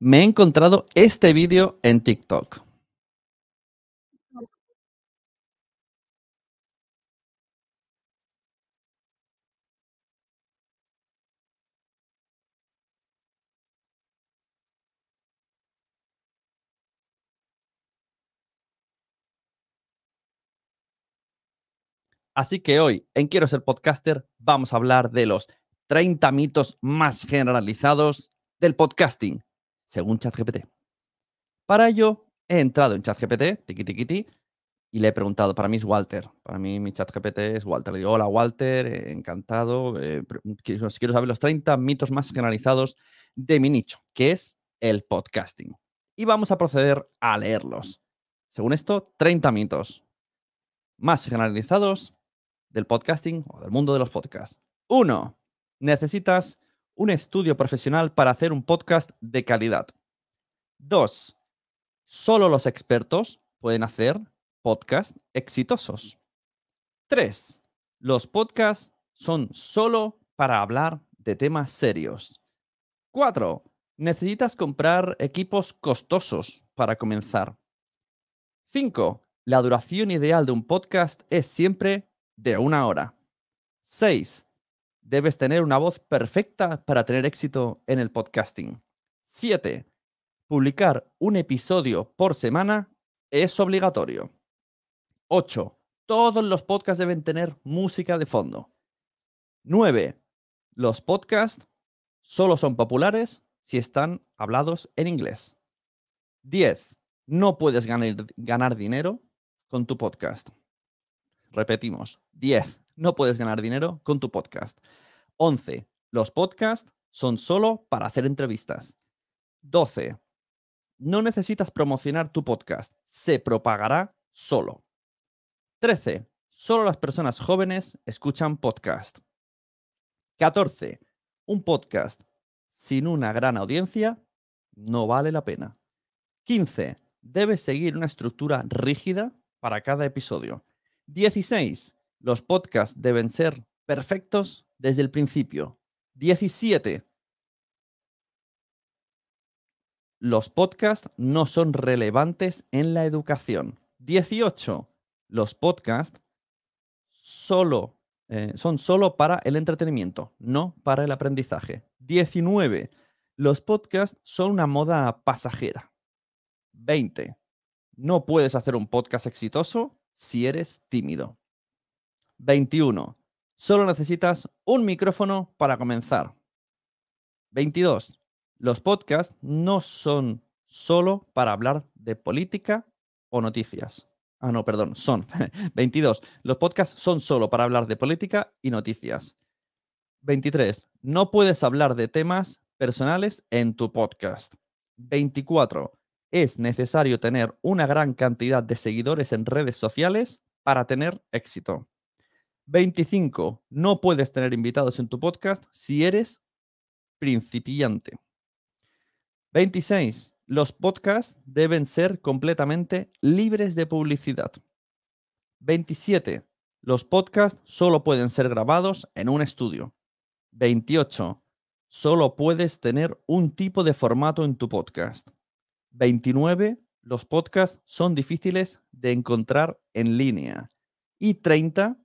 me he encontrado este vídeo en TikTok. Así que hoy, en Quiero ser podcaster, vamos a hablar de los 30 mitos más generalizados del podcasting según ChatGPT. Para ello, he entrado en ChatGPT, tiki tiqui, y le he preguntado, para mí es Walter, para mí mi ChatGPT es Walter. Le digo, hola Walter, encantado, eh, quiero saber los 30 mitos más generalizados de mi nicho, que es el podcasting. Y vamos a proceder a leerlos. Según esto, 30 mitos más generalizados del podcasting o del mundo de los podcasts. Uno, necesitas un estudio profesional para hacer un podcast de calidad. Dos, solo los expertos pueden hacer podcasts exitosos. Tres, los podcasts son solo para hablar de temas serios. Cuatro, necesitas comprar equipos costosos para comenzar. Cinco, la duración ideal de un podcast es siempre de una hora. Seis, Debes tener una voz perfecta para tener éxito en el podcasting. 7. Publicar un episodio por semana es obligatorio. 8. Todos los podcasts deben tener música de fondo. 9. Los podcasts solo son populares si están hablados en inglés. 10. No puedes ganar, dinero con tu podcast. Repetimos. 10 no puedes ganar dinero con tu podcast. 11. Los podcasts son solo para hacer entrevistas. 12. No necesitas promocionar tu podcast. Se propagará solo. 13. Solo las personas jóvenes escuchan podcast. 14. Un podcast sin una gran audiencia no vale la pena. 15. Debes seguir una estructura rígida para cada episodio. 16. Los podcasts deben ser perfectos desde el principio. 17. Los podcasts no son relevantes en la educación. 18. Los podcasts solo, eh, son solo para el entretenimiento, no para el aprendizaje. 19. Los podcasts son una moda pasajera. 20. No puedes hacer un podcast exitoso si eres tímido. 21. Solo necesitas un micrófono para comenzar. 22. Los podcasts no son solo para hablar de política o noticias. Ah, no, perdón, son. 22. Los podcasts son solo para hablar de política y noticias. 23. No puedes hablar de temas personales en tu podcast. 24. Es necesario tener una gran cantidad de seguidores en redes sociales para tener éxito. 25. No puedes tener invitados en tu podcast si eres principiante. 26. Los podcasts deben ser completamente libres de publicidad. 27. Los podcasts solo pueden ser grabados en un estudio. 28. Solo puedes tener un tipo de formato en tu podcast. 29. Los podcasts son difíciles de encontrar en línea. Y 30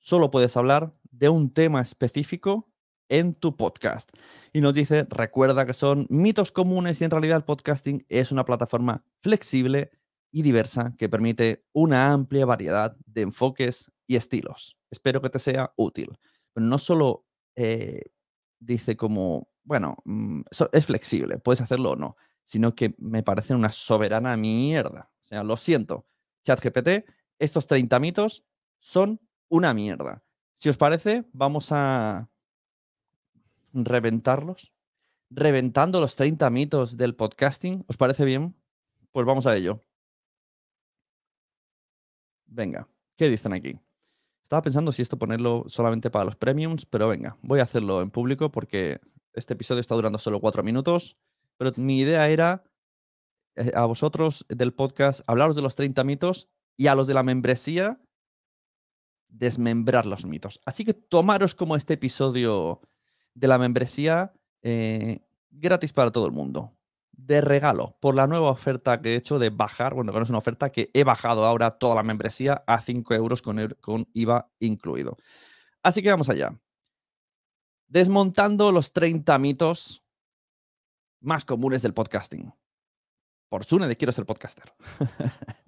solo puedes hablar de un tema específico en tu podcast. Y nos dice, recuerda que son mitos comunes y en realidad el podcasting es una plataforma flexible y diversa que permite una amplia variedad de enfoques y estilos. Espero que te sea útil. no solo eh, dice como, bueno, mm, es flexible, puedes hacerlo o no, sino que me parece una soberana mierda. O sea, lo siento, ChatGPT, estos 30 mitos son una mierda. Si os parece, vamos a reventarlos. Reventando los 30 mitos del podcasting. ¿Os parece bien? Pues vamos a ello. Venga, ¿qué dicen aquí? Estaba pensando si esto ponerlo solamente para los premiums, pero venga, voy a hacerlo en público porque este episodio está durando solo cuatro minutos. Pero mi idea era eh, a vosotros del podcast hablaros de los 30 mitos y a los de la membresía desmembrar los mitos. Así que tomaros como este episodio de la membresía eh, gratis para todo el mundo. De regalo, por la nueva oferta que he hecho de bajar, bueno, que no es una oferta, que he bajado ahora toda la membresía a 5 euros con, IVA incluido. Así que vamos allá. Desmontando los 30 mitos más comunes del podcasting. Por Sune de Quiero ser podcaster.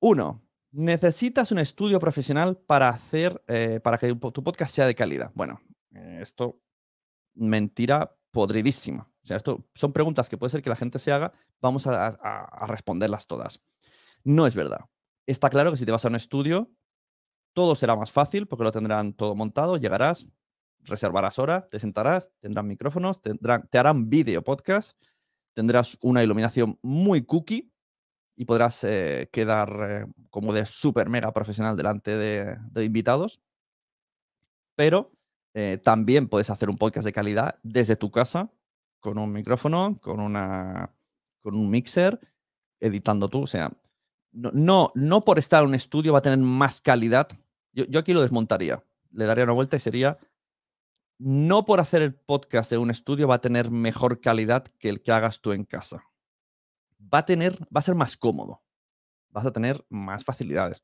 Uno, Necesitas un estudio profesional para hacer, eh, para que tu podcast sea de calidad. Bueno, esto mentira podridísima. O sea, esto son preguntas que puede ser que la gente se haga. Vamos a, responderlas todas. No es verdad. Está claro que si te vas a un estudio, todo será más fácil porque lo tendrán todo montado, llegarás, reservarás hora, te sentarás, tendrán micrófonos, tendrán, te harán video podcast, tendrás una iluminación muy cookie y podrás eh, quedar eh, como de súper mega profesional delante de, invitados. Pero eh, también puedes hacer un podcast de calidad desde tu casa, con un micrófono, con, una, con un mixer, editando tú. O sea, no, no, por estar en un estudio va a tener más calidad. Yo, yo aquí lo desmontaría, le daría una vuelta y sería, no por hacer el podcast de un estudio va a tener mejor calidad que el que hagas tú en casa va a tener, va a ser más cómodo, vas a tener más facilidades.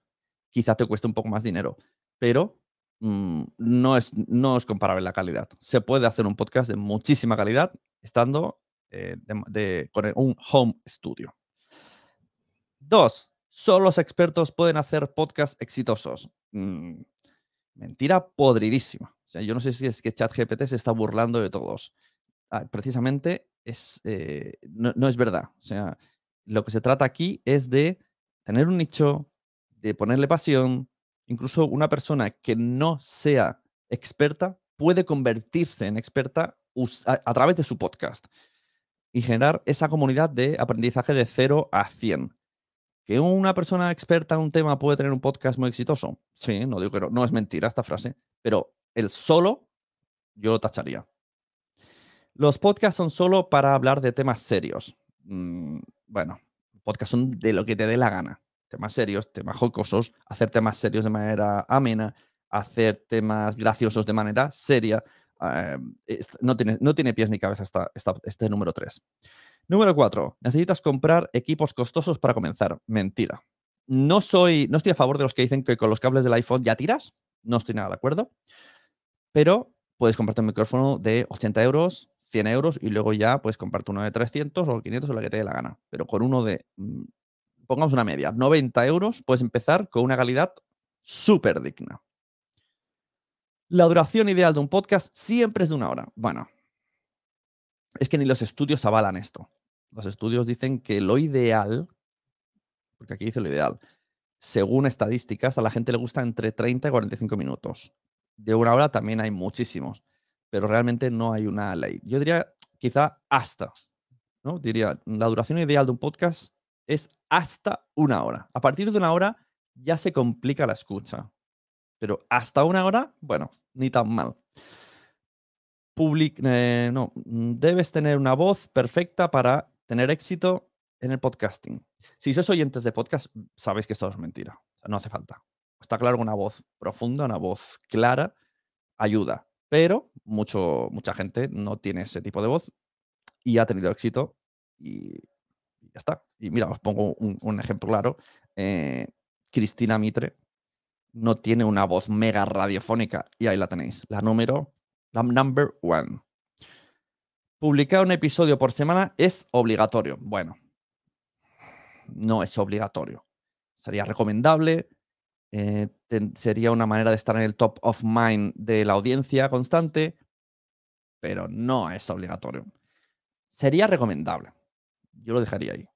Quizás te cueste un poco más dinero, pero mm, no, es, no es comparable la calidad. Se puede hacer un podcast de muchísima calidad estando eh, de, con un home studio. Dos, solo los expertos pueden hacer podcasts exitosos. Mm, mentira podridísima. sea, yo no sé si es que ChatGPT se está burlando de todos. Ah, precisamente es, eh, no, es verdad. O sea, lo que se trata aquí es de tener un nicho, de ponerle pasión. Incluso una persona que no sea experta puede convertirse en experta a, través de su podcast y generar esa comunidad de aprendizaje de 0 a 100. ¿Que una persona experta en un tema puede tener un podcast muy exitoso? Sí, no digo que no es mentira esta frase, pero el solo yo lo tacharía. Los podcasts son solo para hablar de temas serios. Mm, bueno, podcasts son de lo que te dé la gana. Temas serios, temas jocosos, hacer temas serios de manera amena, hacer temas graciosos de manera seria. no, tiene, no tiene pies ni cabeza este número 3. Número 4. Necesitas comprar equipos costosos para comenzar. Mentira. No, soy, no estoy a favor de los que dicen que con los cables del iPhone ya tiras. No estoy nada de acuerdo. Pero puedes comprarte un micrófono de 80 euros, 100 euros y luego ya pues comparte uno de 300 o 500 o la que te dé la gana. Pero con uno de, mm, pongamos una media, 90 euros, puedes empezar con una calidad súper digna. La duración ideal de un podcast siempre es de una hora. Bueno, es que ni los estudios avalan esto. Los estudios dicen que lo ideal, porque aquí dice lo ideal, según estadísticas, a la gente le gusta entre 30 y 45 minutos. De una hora también hay muchísimos pero realmente no hay una ley. Yo diría quizá hasta, ¿no? Diría, la duración ideal de un podcast es hasta una hora. A partir de una hora ya se complica la escucha, pero hasta una hora, bueno, ni tan mal. Public, eh, no, mm, debes tener una voz perfecta para tener éxito en el podcasting. Si sois oyentes de podcast, sabéis que esto es mentira. No hace falta. Está claro una voz profunda, una voz clara, ayuda. Pero mucho, mucha gente no tiene ese tipo de voz y ha tenido éxito y ya está. Y mira, os pongo un, ejemplo claro. Eh, Cristina Mitre no tiene una voz mega radiofónica y ahí la tenéis. La número, la number one. Publicar un episodio por semana es obligatorio. Bueno, no es obligatorio. Sería recomendable, eh, sería una manera de estar en el top of mind de la audiencia constante, pero no es obligatorio. Sería recomendable. Yo lo dejaría ahí.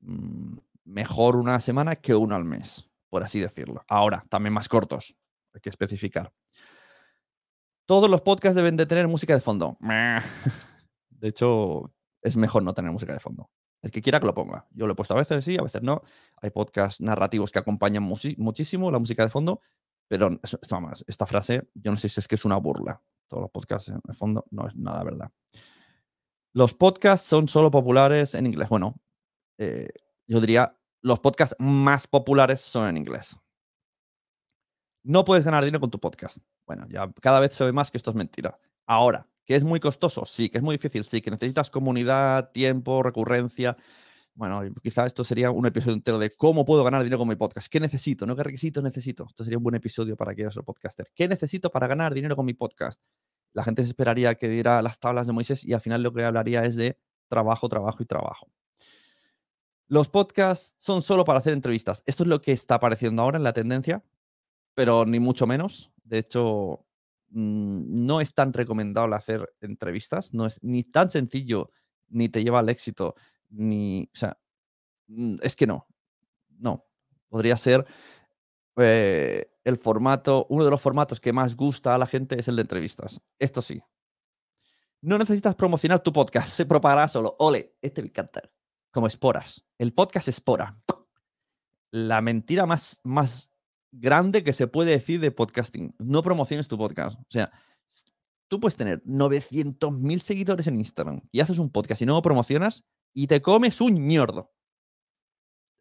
Mm, mejor una semana que una al mes, por así decirlo. Ahora, también más cortos. Hay que especificar. Todos los podcasts deben de tener música de fondo. De hecho, es mejor no tener música de fondo. El que quiera que lo ponga. Yo lo he puesto a veces sí, a veces no. Hay podcasts narrativos que acompañan muchísimo la música de fondo, pero esta frase, yo no sé si es que es una burla. Todos los podcasts en el fondo no es nada verdad. Los podcasts son solo populares en inglés. Bueno, eh, yo diría, los podcasts más populares son en inglés. No puedes ganar dinero con tu podcast. Bueno, ya cada vez se ve más que esto es mentira. Ahora, ¿Que es muy costoso? Sí. ¿Que es muy difícil? Sí. ¿Que necesitas comunidad, tiempo, recurrencia? Bueno, quizá esto sería un episodio entero de cómo puedo ganar dinero con mi podcast. ¿Qué necesito? ¿No qué requisitos necesito? Esto sería un buen episodio para que yo el podcaster. ¿Qué necesito para ganar dinero con mi podcast? La gente se esperaría que diera las tablas de Moisés y al final lo que hablaría es de trabajo, trabajo y trabajo. Los podcasts son solo para hacer entrevistas. Esto es lo que está apareciendo ahora en la tendencia, pero ni mucho menos. De hecho, Mm, no es tan recomendable hacer entrevistas, no es ni tan sencillo, ni te lleva al éxito, ni, o sea, mm, es que no, no, podría ser eh, el formato, uno de los formatos que más gusta a la gente es el de entrevistas, esto sí. No necesitas promocionar tu podcast, se propagará solo. Ole, este me encanta. Como esporas. El podcast espora. La mentira más, más grande que se puede decir de podcasting. No promociones tu podcast. O sea, tú puedes tener 900.000 seguidores en Instagram y haces un podcast y no lo promocionas y te comes un ñordo.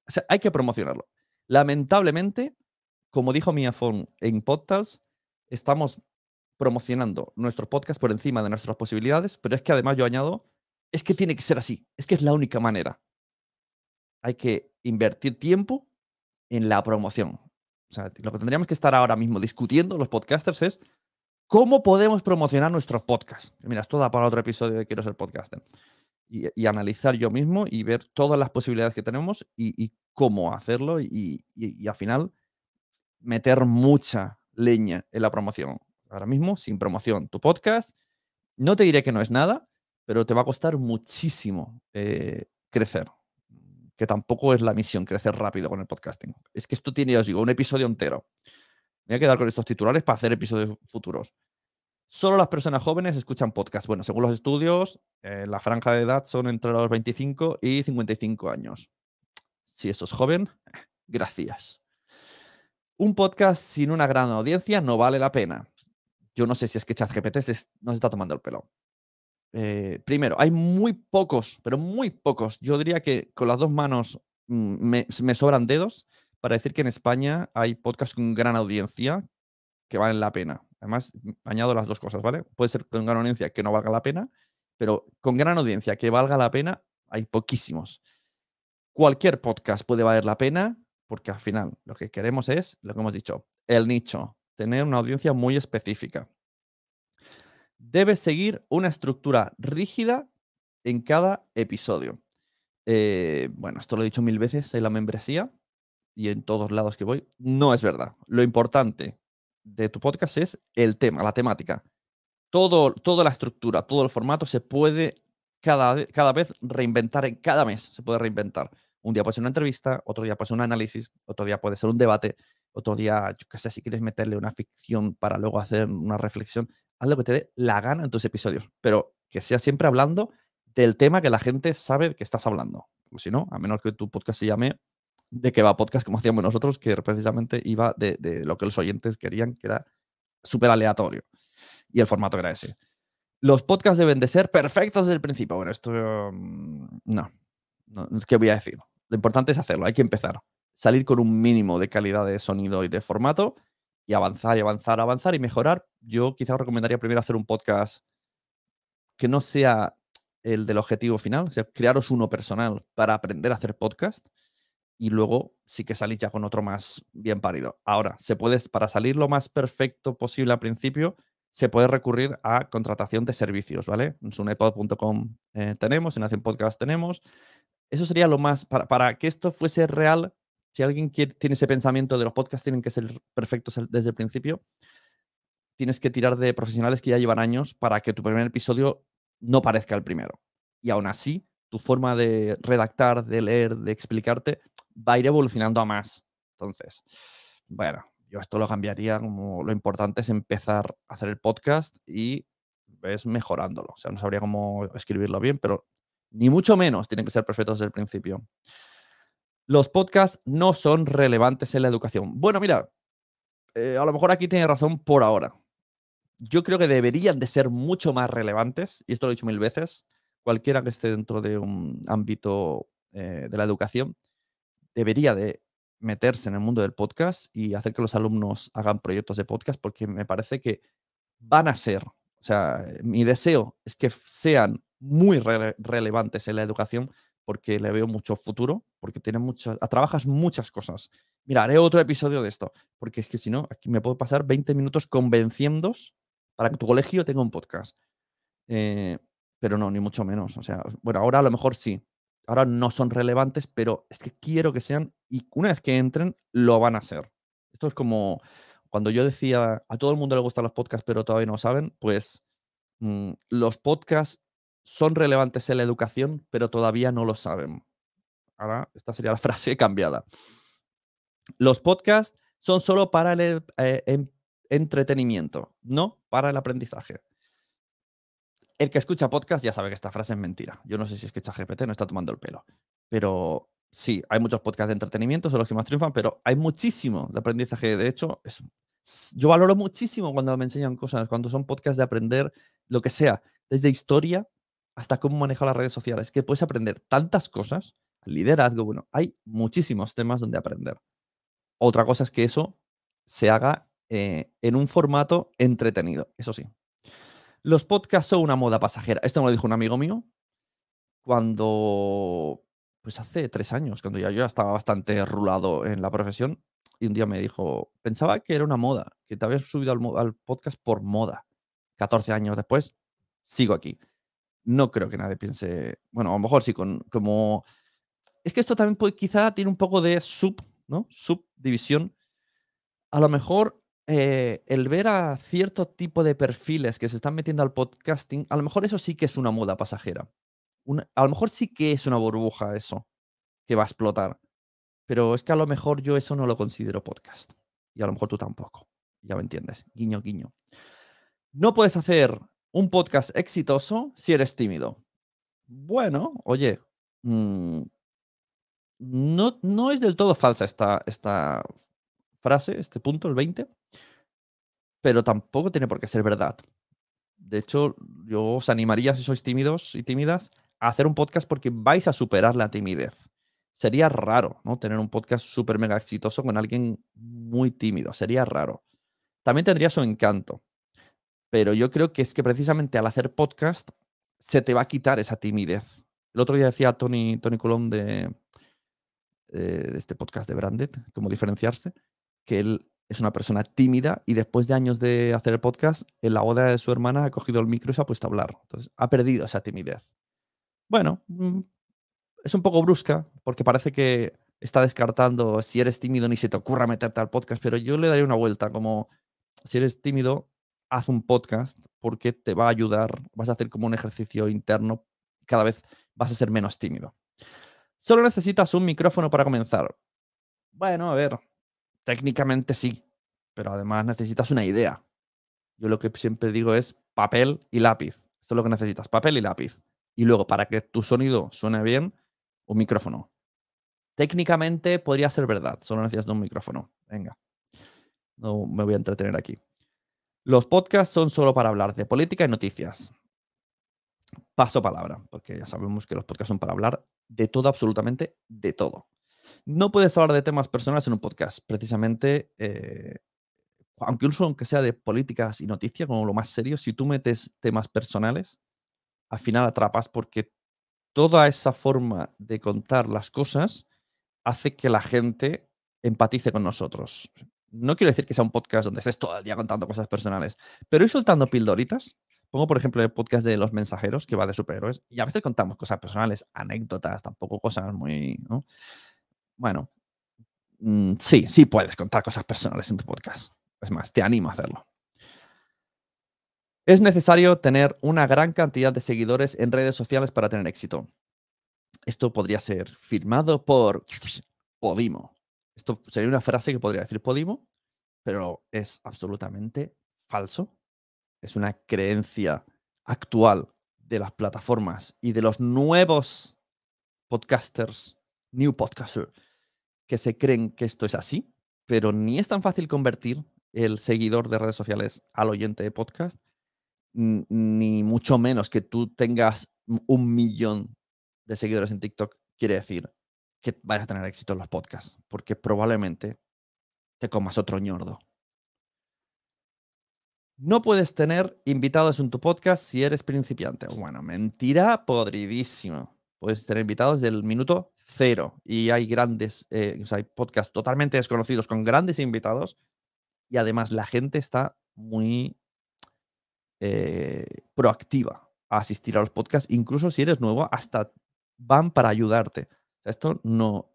O sea, hay que promocionarlo. Lamentablemente, como dijo Mia Fon en podcasts, estamos promocionando nuestros podcasts por encima de nuestras posibilidades, pero es que además yo añado, es que tiene que ser así, es que es la única manera. Hay que invertir tiempo en la promoción, sea, lo que tendríamos que estar ahora mismo discutiendo los podcasters es cómo podemos promocionar nuestros podcasts. Mira, esto da para otro episodio de Quiero ser podcaster. Y, analizar yo mismo y ver todas las posibilidades que tenemos y, cómo hacerlo y, al final meter mucha leña en la promoción. Ahora mismo, sin promoción, tu podcast, no te diré que no es nada, pero te va a costar muchísimo eh, crecer que tampoco es la misión crecer rápido con el podcasting. Es que esto tiene, os digo, un episodio entero. Me voy a quedar con estos titulares para hacer episodios futuros. Solo las personas jóvenes escuchan podcast. Bueno, según los estudios, eh, la franja de edad son entre los 25 y 55 años. Si eso es joven, gracias. Un podcast sin una gran audiencia no vale la pena. Yo no sé si es que ChatGPT nos está tomando el pelo. Eh, primero, hay muy pocos, pero muy pocos. Yo diría que con las dos manos mm, me, me sobran dedos para decir que en España hay podcasts con gran audiencia que valen la pena. Además, añado las dos cosas, ¿vale? Puede ser con gran audiencia que no valga la pena, pero con gran audiencia que valga la pena hay poquísimos. Cualquier podcast puede valer la pena porque al final lo que queremos es, lo que hemos dicho, el nicho, tener una audiencia muy específica. Debes seguir una estructura rígida en cada episodio. Eh, bueno, esto lo he dicho mil veces en la membresía y en todos lados que voy. No es verdad. Lo importante de tu podcast es el tema, la temática. Todo, toda la estructura, todo el formato se puede cada, cada vez reinventar, en cada mes se puede reinventar. Un día puede ser una entrevista, otro día puede ser un análisis, otro día puede ser un debate, otro día, yo qué sé, si quieres meterle una ficción para luego hacer una reflexión, haz lo que te dé la gana en tus episodios, pero que sea siempre hablando del tema que la gente sabe que estás hablando. si no, a menos que tu podcast se llame de que va podcast, como hacíamos nosotros, que precisamente iba de, lo que los oyentes querían, que era súper aleatorio. Y el formato era ese. Los podcasts deben de ser perfectos desde el principio. Bueno, esto mm, no. no. ¿Qué voy a decir? Lo importante es hacerlo, hay que empezar salir con un mínimo de calidad de sonido y de formato y avanzar y avanzar, avanzar y mejorar. Yo quizás recomendaría primero hacer un podcast que no sea el del objetivo final, o sea, crearos uno personal para aprender a hacer podcast y luego sí que salís ya con otro más bien parido. Ahora, se puede, para salir lo más perfecto posible al principio, se puede recurrir a contratación de servicios, ¿vale? En sunepod.com eh, tenemos, en Hacen Podcast tenemos. Eso sería lo más, para, para que esto fuese real, si alguien tiene ese pensamiento de los podcasts tienen que ser perfectos desde el principio, tienes que tirar de profesionales que ya llevan años para que tu primer episodio no parezca el primero. Y aún así, tu forma de redactar, de leer, de explicarte, va a ir evolucionando a más. Entonces, bueno, yo esto lo cambiaría como lo importante es empezar a hacer el podcast y ves mejorándolo. O sea, no sabría cómo escribirlo bien, pero ni mucho menos tienen que ser perfectos desde el principio. Los podcasts no son relevantes en la educación. Bueno, mira, eh, a lo mejor aquí tiene razón por ahora. Yo creo que deberían de ser mucho más relevantes, y esto lo he dicho mil veces, cualquiera que esté dentro de un ámbito eh, de la educación, debería de meterse en el mundo del podcast y hacer que los alumnos hagan proyectos de podcast, porque me parece que van a ser, o sea, mi deseo es que sean muy relevantes en la educación porque le veo mucho futuro, porque tiene muchas, ah, trabajas muchas cosas. Mira, haré otro episodio de esto, porque es que si no, aquí me puedo pasar 20 minutos convenciéndos para que tu colegio tenga un podcast. Eh, pero no, ni mucho menos. O sea, bueno, ahora a lo mejor sí. Ahora no son relevantes, pero es que quiero que sean y una vez que entren, lo van a ser. Esto es como cuando yo decía, a todo el mundo le gustan los podcasts, pero todavía no saben, pues mm, los podcasts son relevantes en la educación, pero todavía no lo saben. Ahora, esta sería la frase cambiada. Los podcasts son solo para el eh, entretenimiento, no para el aprendizaje. El que escucha podcast ya sabe que esta frase es mentira. Yo no sé si es que ChatGPT no está tomando el pelo, pero sí, hay muchos podcasts de entretenimiento, son los que más triunfan, pero hay muchísimo de aprendizaje. De hecho, yo valoro muchísimo cuando me enseñan cosas, cuando son podcasts de aprender lo que sea, desde historia hasta cómo manejar las redes sociales, que puedes aprender tantas cosas, liderazgo, bueno, hay muchísimos temas donde aprender. Otra cosa es que eso se haga eh, en un formato entretenido, eso sí. Los podcasts son una moda pasajera. Esto me lo dijo un amigo mío cuando, pues hace tres años, cuando ya yo ya estaba bastante rulado en la profesión, y un día me dijo, pensaba que era una moda, que te habías subido al, al podcast por moda. 14 años después, sigo aquí no creo que nadie piense, bueno, a lo mejor sí, con, como... Es que esto también quizá tiene un poco de sub, ¿no? Subdivisión. A lo mejor eh, el ver a cierto tipo de perfiles que se están metiendo al podcasting, a lo mejor eso sí que es una moda pasajera. a lo mejor sí que es una burbuja eso, que va a explotar. Pero es que a lo mejor yo eso no lo considero podcast. Y a lo mejor tú tampoco. Ya me entiendes. Guiño, guiño. No puedes hacer un podcast exitoso si eres tímido. Bueno, oye, mm, no, no, es del todo falsa esta, esta frase, este punto, el 20, pero tampoco tiene por qué ser verdad. De hecho, yo os animaría, si sois tímidos y tímidas, a hacer un podcast porque vais a superar la timidez. Sería raro, ¿no? Tener un podcast súper mega exitoso con alguien muy tímido. Sería raro. También tendría su encanto. Pero yo creo que es que precisamente al hacer podcast se te va a quitar esa timidez. El otro día decía Tony, Tony Colón de, eh, de este podcast de Branded, cómo diferenciarse, que él es una persona tímida y después de años de hacer el podcast, en la boda de su hermana ha cogido el micro y se ha puesto a hablar. Entonces, ha perdido esa timidez. Bueno, mm, es un poco brusca porque parece que está descartando si eres tímido ni se te ocurra meterte al podcast, pero yo le daría una vuelta como si eres tímido, haz un podcast porque te va a ayudar, vas a hacer como un ejercicio interno, y cada vez vas a ser menos tímido. Solo necesitas un micrófono para comenzar. Bueno, a ver, técnicamente sí, pero además necesitas una idea. Yo lo que siempre digo es papel y lápiz. Eso es lo que necesitas, papel y lápiz. Y luego, para que tu sonido suene bien, un micrófono. Técnicamente podría ser verdad, solo necesitas un micrófono. Venga, no me voy a entretener aquí. Los podcasts son solo para hablar de política y noticias. Paso palabra, porque ya sabemos que los podcasts son para hablar de todo, absolutamente de todo. No puedes hablar de temas personales en un podcast, precisamente, eh, aunque incluso aunque sea de políticas y noticias, como lo más serio, si tú metes temas personales, al final atrapas porque toda esa forma de contar las cosas hace que la gente empatice con nosotros no quiero decir que sea un podcast donde estés todo el día contando cosas personales, pero ir soltando pildoritas. Pongo, por ejemplo, el podcast de Los Mensajeros, que va de superhéroes, y a veces contamos cosas personales, anécdotas, tampoco cosas muy. Bueno, mm, sí, sí puedes contar cosas personales en tu podcast. Es más, te animo a hacerlo. Es necesario tener una gran cantidad de seguidores en redes sociales para tener éxito. Esto podría ser firmado por Podimo. Esto sería una frase que podría decir Podimo, pero es absolutamente falso. Es una creencia actual de las plataformas y de los nuevos podcasters, new podcasters, que se creen que esto es así, pero ni es tan fácil convertir el seguidor de redes sociales al oyente de podcast, ni mucho menos que tú tengas un millón de seguidores en TikTok, quiere decir que vayas a tener éxito en los podcasts, porque probablemente te comas otro ñordo. No puedes tener invitados en tu podcast si eres principiante. Bueno, mentira podridísima. Puedes tener invitados desde el minuto cero y hay grandes, eh, hay podcasts totalmente desconocidos con grandes invitados y además la gente está muy eh, proactiva a asistir a los podcasts, incluso si eres nuevo, hasta van para ayudarte esto no...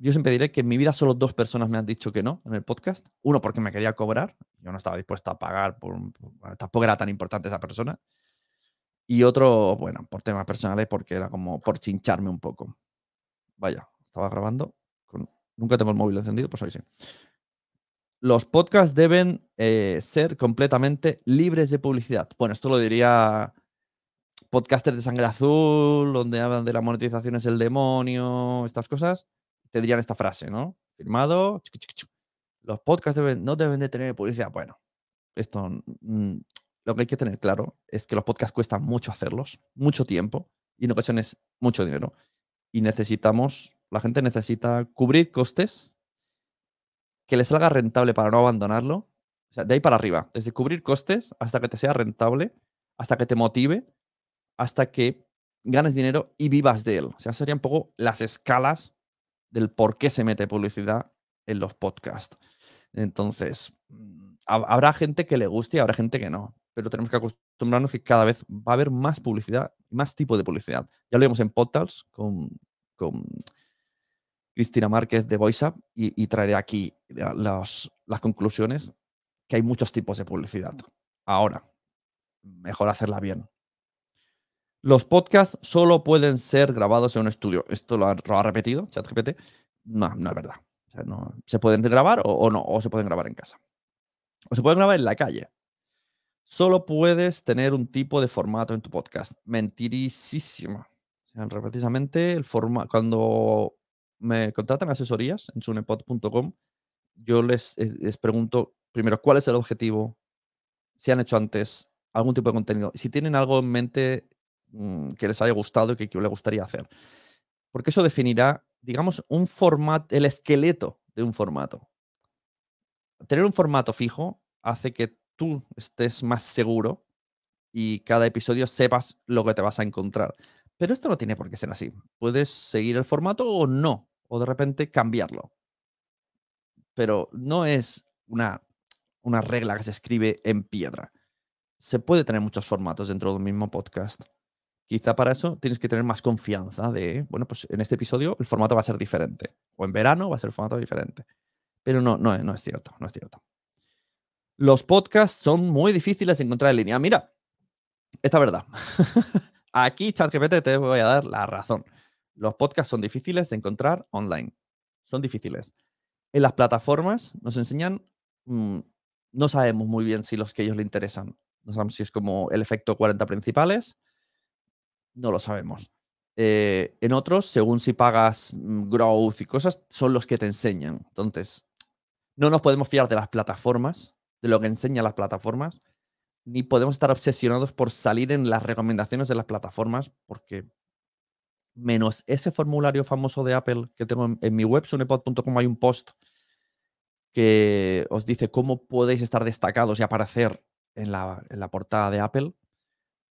Yo siempre diré que en mi vida solo dos personas me han dicho que no en el podcast. Uno porque me quería cobrar, yo no estaba dispuesto a pagar, por, tampoco era tan importante esa persona. Y otro, bueno, por temas personales, porque era como por chincharme un poco. Vaya, estaba grabando. Nunca tengo el móvil encendido, pues hoy sí. Los podcasts deben eh, ser completamente libres de publicidad. Bueno, esto lo diría podcasters de sangre azul, donde hablan de la monetización es el demonio, estas cosas, te dirían esta frase, ¿no? Firmado. Los podcasts no deben de tener publicidad. Bueno, esto mm, lo que hay que tener claro es que los podcasts cuestan mucho hacerlos, mucho tiempo y en ocasiones mucho dinero. Y necesitamos, la gente necesita cubrir costes que les salga rentable para no abandonarlo. O sea, de ahí para arriba, desde cubrir costes hasta que te sea rentable, hasta que te motive hasta que ganes dinero y vivas de él. O sea, serían un poco las escalas del por qué se mete publicidad en los podcasts. Entonces, mm, habrá gente que le guste y habrá gente que no, pero tenemos que acostumbrarnos que cada vez va a haber más publicidad, más tipo de publicidad. Ya lo vimos en podcasts con, Cristina Márquez de VoiceUp y, traeré aquí las conclusiones que hay muchos tipos de publicidad. Ahora, mejor hacerla bien. Los podcasts solo pueden ser grabados en un estudio. Esto lo ha, repetido ChatGPT. No, no es verdad. no, se pueden grabar o, no, o se pueden grabar en casa. O se pueden grabar en la calle. Solo puedes tener un tipo de formato en tu podcast. Mentirisísima. precisamente el forma, cuando me contratan asesorías en sunepod.com, yo les, les pregunto primero cuál es el objetivo, si han hecho antes algún tipo de contenido. Si tienen algo en mente Mm, que les haya gustado y que, yo le gustaría hacer. Porque eso definirá, digamos, un formato, el esqueleto de un formato. Tener un formato fijo hace que tú estés más seguro y cada episodio sepas lo que te vas a encontrar. Pero esto no tiene por qué ser así. Puedes seguir el formato o no, o de repente cambiarlo. Pero no es una, una regla que se escribe en piedra. Se puede tener muchos formatos dentro de un mismo podcast. Quizá para eso tienes que tener más confianza de, bueno, pues en este episodio el formato va a ser diferente. O en verano va a ser el formato diferente. Pero no, no, no es cierto, no es cierto. Los podcasts son muy difíciles de encontrar en línea. Ah, mira, esta verdad. Aquí, ChatGPT, te voy a dar la razón. Los podcasts son difíciles de encontrar online. Son difíciles. En las plataformas nos enseñan, mm, no sabemos muy bien si los que ellos le interesan. No sabemos si es como el efecto 40 principales no lo sabemos. Eh, en otros, según si pagas mm, growth y cosas, son los que te enseñan. Entonces, no nos podemos fiar de las plataformas, de lo que enseñan las plataformas, ni podemos estar obsesionados por salir en las recomendaciones de las plataformas, porque menos ese formulario famoso de Apple que tengo en, mi web, sunepod.com, hay un post que os dice cómo podéis estar destacados y aparecer en la, portada de Apple.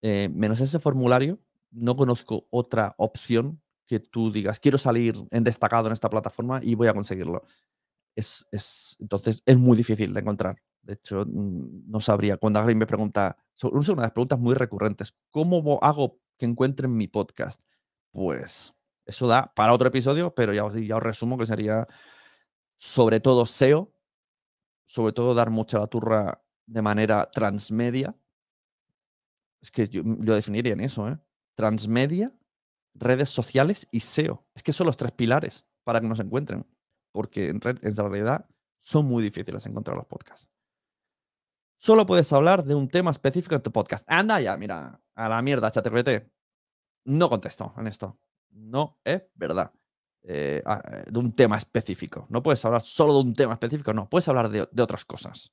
Eh, menos ese formulario, no conozco otra opción que tú digas, quiero salir en destacado en esta plataforma y voy a conseguirlo. Es, es entonces, es muy difícil de encontrar. De hecho, no sabría. Cuando alguien me pregunta, son una de las preguntas muy recurrentes, ¿cómo hago que encuentren mi podcast? Pues eso da para otro episodio, pero ya os, ya resumo que sería sobre todo SEO, sobre todo dar mucha la turra de manera transmedia. Es que yo definiría en eso, ¿eh? transmedia, redes sociales y SEO. Es que son los tres pilares para que nos encuentren, porque en, realidad son muy difíciles encontrar los podcasts. Solo puedes hablar de un tema específico en tu podcast. Anda ya, mira, a la mierda, chatequete. No contesto en esto. No es verdad. Eh, ah, eh, de un tema específico. No puedes hablar solo de un tema específico, no, puedes hablar de, otras cosas.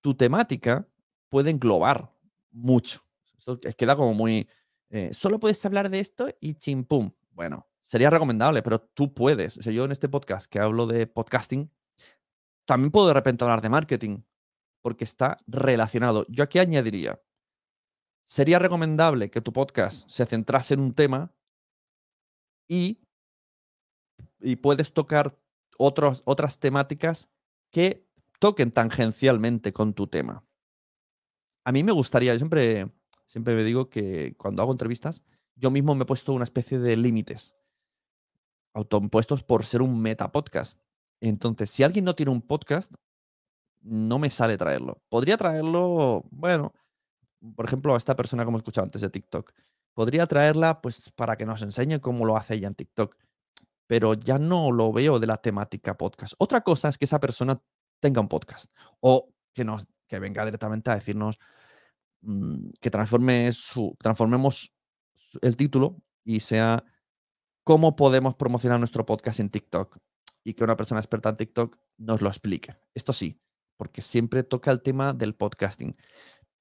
Tu temática puede englobar mucho. Esto queda como muy, eh, solo puedes hablar de esto y chimpum. Bueno, sería recomendable, pero tú puedes. O sea, yo en este podcast que hablo de podcasting, también puedo de repente hablar de marketing, porque está relacionado. Yo aquí añadiría, sería recomendable que tu podcast se centrase en un tema y, y puedes tocar otras temáticas que toquen tangencialmente con tu tema. A mí me gustaría, yo siempre Siempre me digo que cuando hago entrevistas, yo mismo me he puesto una especie de límites autoimpuestos por ser un meta podcast. Entonces, si alguien no tiene un podcast, no me sale traerlo. Podría traerlo, bueno, por ejemplo, a esta persona como he escuchado antes de TikTok. Podría traerla pues para que nos enseñe cómo lo hace ella en TikTok, pero ya no lo veo de la temática podcast. Otra cosa es que esa persona tenga un podcast o que nos que venga directamente a decirnos Mm, que transforme su, transformemos el título y sea cómo podemos promocionar nuestro podcast en TikTok y que una persona experta en TikTok nos lo explique. Esto sí, porque siempre toca el tema del podcasting.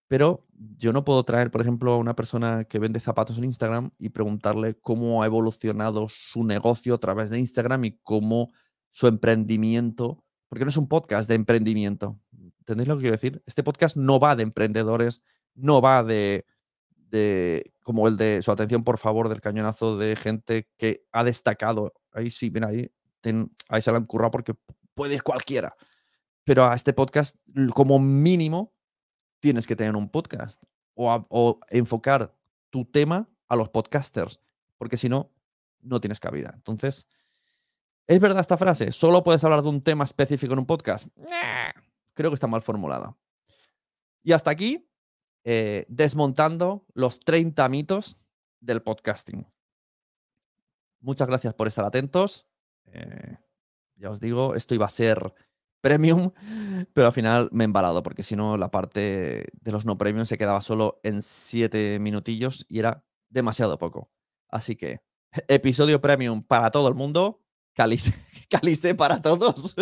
Pero yo no puedo traer, por ejemplo, a una persona que vende zapatos en Instagram y preguntarle cómo ha evolucionado su negocio a través de Instagram y cómo su emprendimiento, porque no es un podcast de emprendimiento. ¿Entendéis lo que quiero decir? Este podcast no va de emprendedores no va de, como el de su atención, por favor, del cañonazo de gente que ha destacado. Ahí sí, mira, ahí, ahí se la han currado porque puede ir cualquiera. Pero a este podcast, como mínimo, tienes que tener un podcast o, o enfocar tu tema a los podcasters, porque si no, no tienes cabida. Entonces, ¿es verdad esta frase? ¿Solo puedes hablar de un tema específico en un podcast? Creo que está mal formulada. Y hasta aquí eh, desmontando los 30 mitos del podcasting. Muchas gracias por estar atentos. Eh, ya os digo, esto iba a ser premium, pero al final me he embalado, porque si no, la parte de los no premium se quedaba solo en siete minutillos y era demasiado poco. Así que, episodio premium para todo el mundo, calice, calice para todos.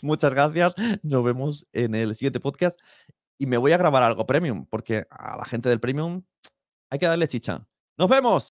Muchas gracias, nos vemos en el siguiente podcast y me voy a grabar algo premium, porque a la gente del premium hay que darle chicha. ¡Nos vemos!